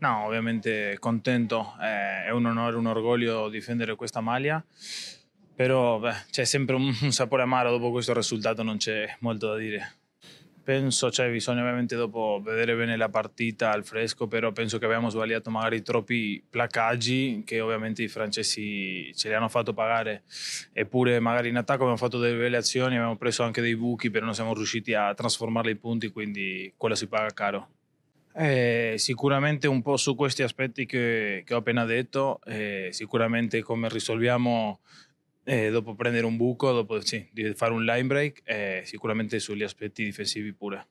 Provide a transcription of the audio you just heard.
No, ovviamente contento, eh, è un onore, un orgoglio difendere questa maglia, però c'è sempre un, un, sapore amaro dopo questo risultato, non c'è molto da dire. Penso, cioè bisogna ovviamente dopo vedere bene la partita al fresco, però penso che abbiamo sbagliato magari troppi placaggi che ovviamente i francesi ce li hanno fatto pagare, eppure magari in attacco abbiamo fatto delle belle azioni, abbiamo preso anche dei buchi, però non siamo riusciti a trasformarli in punti, quindi quello si paga caro. Eh, sicuramente un po' su questi aspetti che, che ho appena detto, eh, sicuramente come risolviamo eh, dopo prendere un buco, dopo sì, fare un line break, eh, sicuramente sugli aspetti difensivi pure.